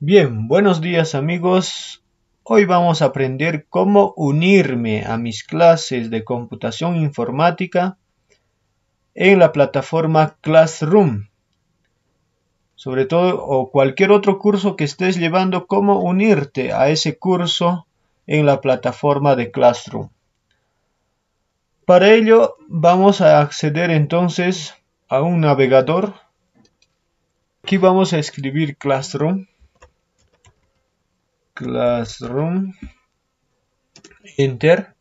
Bien, buenos días amigos. Hoy vamos a aprender cómo unirme a mis clases de computación informática en la plataforma Classroom. Sobre todo o cualquier otro curso que estés llevando, cómo unirte a ese curso en la plataforma de Classroom. Para ello vamos a acceder entonces a un navegador. Aquí vamos a escribir Classroom. Classroom. Enter.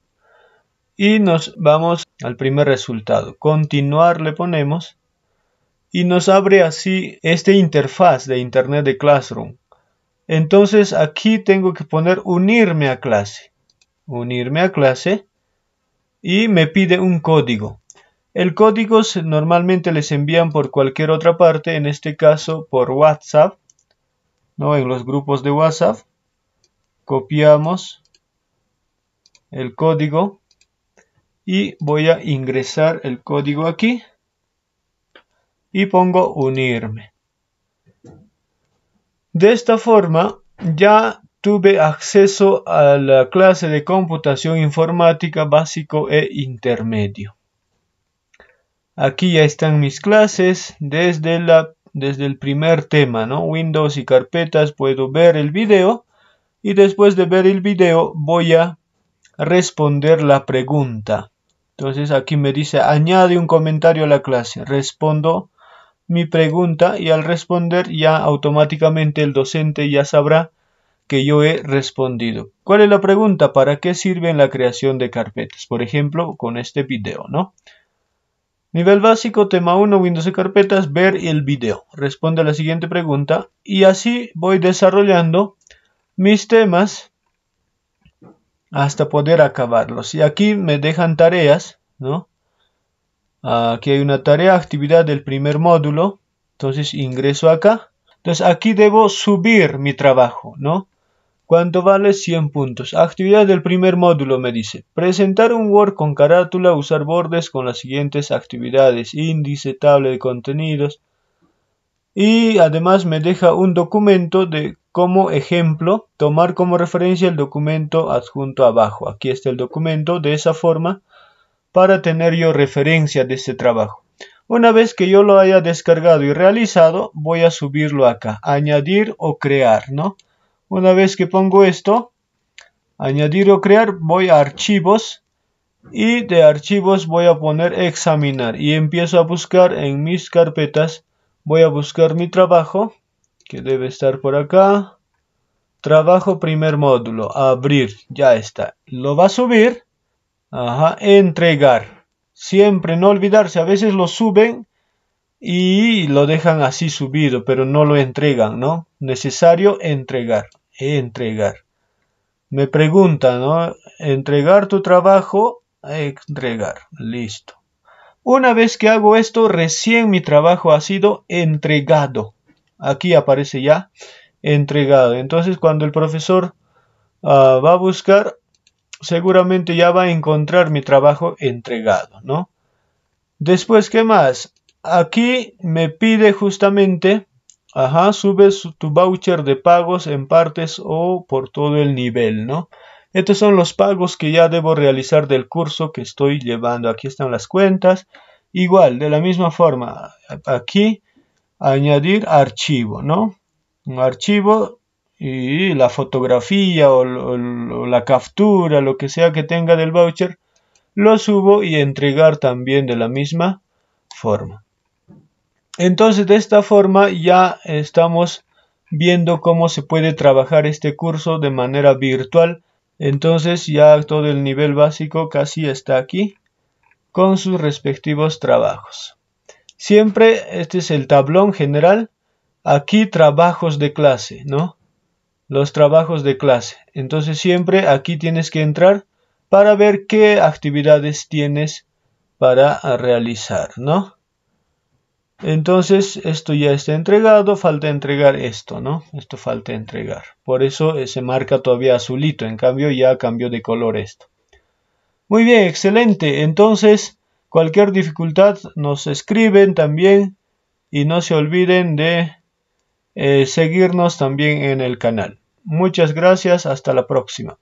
Y nos vamos al primer resultado. Continuar le ponemos. Y nos abre así esta interfaz de Internet de Classroom. Entonces aquí tengo que poner unirme a clase. Unirme a clase. Y me pide un código. El código normalmente les envían por cualquier otra parte, en este caso por WhatsApp, ¿no? en los grupos de WhatsApp copiamos el código y voy a ingresar el código aquí y pongo unirme. De esta forma ya tuve acceso a la clase de computación informática básico e intermedio. Aquí ya están mis clases desde, la, desde el primer tema, ¿no? Windows y carpetas, puedo ver el video y después de ver el video voy a responder la pregunta. Entonces aquí me dice añade un comentario a la clase. Respondo mi pregunta y al responder ya automáticamente el docente ya sabrá que yo he respondido. ¿Cuál es la pregunta? ¿Para qué sirve en la creación de carpetas? Por ejemplo, con este video, ¿no? Nivel básico, tema 1, Windows y carpetas, ver el video. Responde a la siguiente pregunta y así voy desarrollando mis temas hasta poder acabarlos. Y aquí me dejan tareas, ¿no? Aquí hay una tarea, actividad del primer módulo. Entonces ingreso acá. Entonces aquí debo subir mi trabajo, ¿no? ¿Cuánto vale? 100 puntos. Actividad del primer módulo me dice. Presentar un Word con carátula, usar bordes con las siguientes actividades. Índice, tabla de contenidos, y además me deja un documento de como ejemplo tomar como referencia el documento adjunto abajo aquí está el documento de esa forma para tener yo referencia de este trabajo una vez que yo lo haya descargado y realizado voy a subirlo acá añadir o crear no una vez que pongo esto añadir o crear voy a archivos y de archivos voy a poner examinar y empiezo a buscar en mis carpetas voy a buscar mi trabajo, que debe estar por acá. Trabajo primer módulo, abrir, ya está. Lo va a subir, ajá, entregar. Siempre, no olvidarse, a veces lo suben y lo dejan así subido, pero no lo entregan, ¿no? Necesario entregar, entregar. Me pregunta, ¿no? Entregar tu trabajo, entregar, listo. Una vez que hago esto, recién mi trabajo ha sido entregado. Aquí aparece ya entregado. Entonces, cuando el profesor ah, va a buscar, seguramente ya va a encontrar mi trabajo entregado, ¿no? Después, ¿qué más? Aquí me pide justamente, ajá, subes tu voucher de pagos en partes o por todo el nivel, ¿no? Estos son los pagos que ya debo realizar del curso que estoy llevando. Aquí están las cuentas. Igual, de la misma forma, aquí añadir archivo, ¿no? Un archivo y la fotografía o, la captura, lo que sea que tenga del voucher, lo subo y entregar también de la misma forma. Entonces, de esta forma ya estamos viendo cómo se puede trabajar este curso de manera virtual entonces ya todo el nivel básico casi está aquí con sus respectivos trabajos. Siempre este es el tablón general. Aquí trabajos de clase, ¿no? Los trabajos de clase. Entonces siempre aquí tienes que entrar para ver qué actividades tienes para realizar, ¿no? Entonces, esto ya está entregado, falta entregar esto, ¿no? Esto falta entregar. Por eso eh, se marca todavía azulito, en cambio ya cambió de color esto. Muy bien, excelente. Entonces, cualquier dificultad nos escriben también y no se olviden de eh, seguirnos también en el canal. Muchas gracias, hasta la próxima.